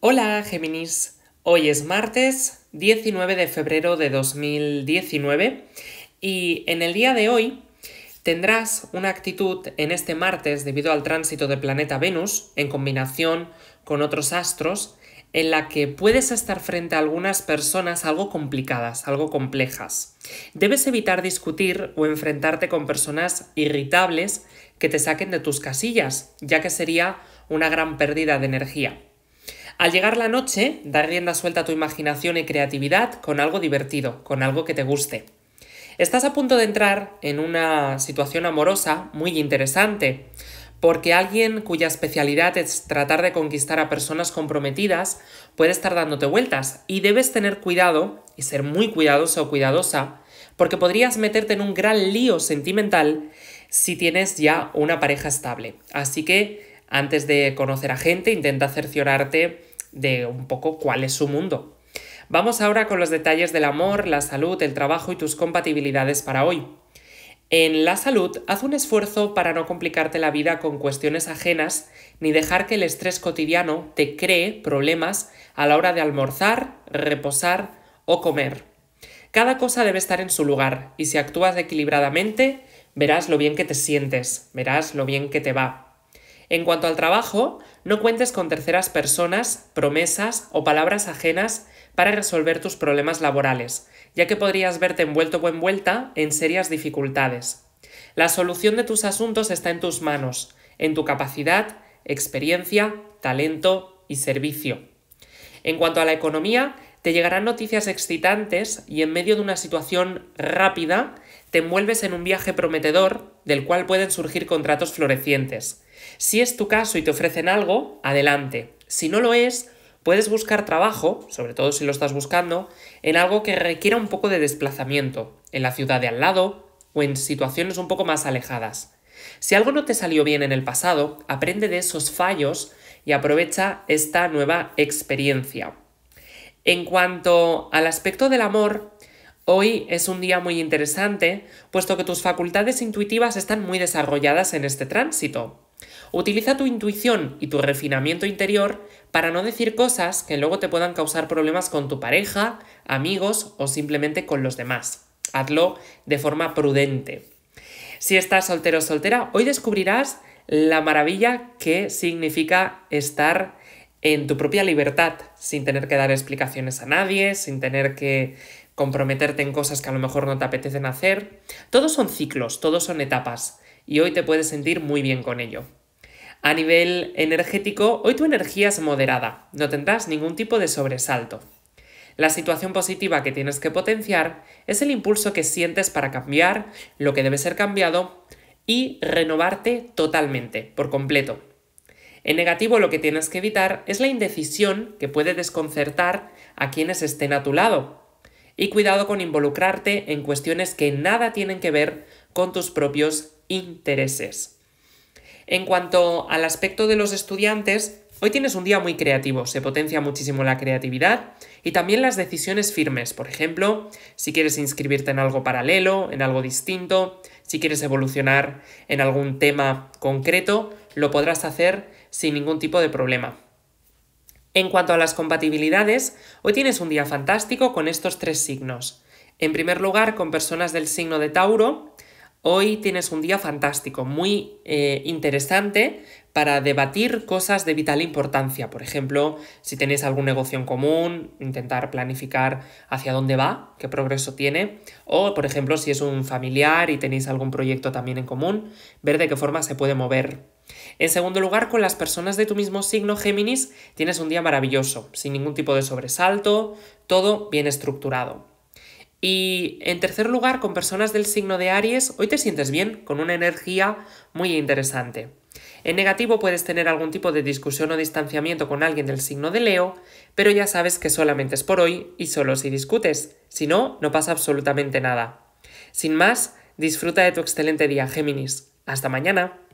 Hola Géminis, hoy es martes 19 de febrero de 2019 y en el día de hoy tendrás una actitud en este martes debido al tránsito del planeta Venus en combinación con otros astros en la que puedes estar frente a algunas personas algo complicadas, algo complejas. Debes evitar discutir o enfrentarte con personas irritables que te saquen de tus casillas, ya que sería una gran pérdida de energía. Al llegar la noche, da rienda suelta a tu imaginación y creatividad con algo divertido, con algo que te guste. Estás a punto de entrar en una situación amorosa muy interesante, porque alguien cuya especialidad es tratar de conquistar a personas comprometidas puede estar dándote vueltas y debes tener cuidado y ser muy cuidadoso o cuidadosa, porque podrías meterte en un gran lío sentimental si tienes ya una pareja estable. Así que antes de conocer a gente, intenta cerciorarte de un poco cuál es su mundo. Vamos ahora con los detalles del amor, la salud, el trabajo y tus compatibilidades para hoy. En la salud, haz un esfuerzo para no complicarte la vida con cuestiones ajenas ni dejar que el estrés cotidiano te cree problemas a la hora de almorzar, reposar o comer. Cada cosa debe estar en su lugar y si actúas equilibradamente, verás lo bien que te sientes, verás lo bien que te va. En cuanto al trabajo, no cuentes con terceras personas, promesas o palabras ajenas para resolver tus problemas laborales, ya que podrías verte envuelto o envuelta en serias dificultades. La solución de tus asuntos está en tus manos, en tu capacidad, experiencia, talento y servicio. En cuanto a la economía, te llegarán noticias excitantes y en medio de una situación rápida te envuelves en un viaje prometedor del cual pueden surgir contratos florecientes. Si es tu caso y te ofrecen algo, adelante. Si no lo es, puedes buscar trabajo, sobre todo si lo estás buscando, en algo que requiera un poco de desplazamiento, en la ciudad de al lado o en situaciones un poco más alejadas. Si algo no te salió bien en el pasado, aprende de esos fallos y aprovecha esta nueva experiencia. En cuanto al aspecto del amor, hoy es un día muy interesante, puesto que tus facultades intuitivas están muy desarrolladas en este tránsito. Utiliza tu intuición y tu refinamiento interior para no decir cosas que luego te puedan causar problemas con tu pareja, amigos o simplemente con los demás. Hazlo de forma prudente. Si estás soltero o soltera, hoy descubrirás la maravilla que significa estar en tu propia libertad, sin tener que dar explicaciones a nadie, sin tener que comprometerte en cosas que a lo mejor no te apetecen hacer. Todos son ciclos, todos son etapas, y hoy te puedes sentir muy bien con ello. A nivel energético, hoy tu energía es moderada, no tendrás ningún tipo de sobresalto. La situación positiva que tienes que potenciar es el impulso que sientes para cambiar lo que debe ser cambiado y renovarte totalmente, por completo. En negativo lo que tienes que evitar es la indecisión que puede desconcertar a quienes estén a tu lado. Y cuidado con involucrarte en cuestiones que nada tienen que ver con tus propios intereses. En cuanto al aspecto de los estudiantes, hoy tienes un día muy creativo, se potencia muchísimo la creatividad y también las decisiones firmes, por ejemplo, si quieres inscribirte en algo paralelo, en algo distinto, si quieres evolucionar en algún tema concreto, lo podrás hacer sin ningún tipo de problema. En cuanto a las compatibilidades, hoy tienes un día fantástico con estos tres signos. En primer lugar, con personas del signo de Tauro, Hoy tienes un día fantástico, muy eh, interesante para debatir cosas de vital importancia. Por ejemplo, si tenéis algún negocio en común, intentar planificar hacia dónde va, qué progreso tiene. O, por ejemplo, si es un familiar y tenéis algún proyecto también en común, ver de qué forma se puede mover. En segundo lugar, con las personas de tu mismo signo Géminis, tienes un día maravilloso, sin ningún tipo de sobresalto, todo bien estructurado. Y en tercer lugar, con personas del signo de Aries, hoy te sientes bien, con una energía muy interesante. En negativo puedes tener algún tipo de discusión o distanciamiento con alguien del signo de Leo, pero ya sabes que solamente es por hoy y solo si discutes, si no, no pasa absolutamente nada. Sin más, disfruta de tu excelente día, Géminis. Hasta mañana.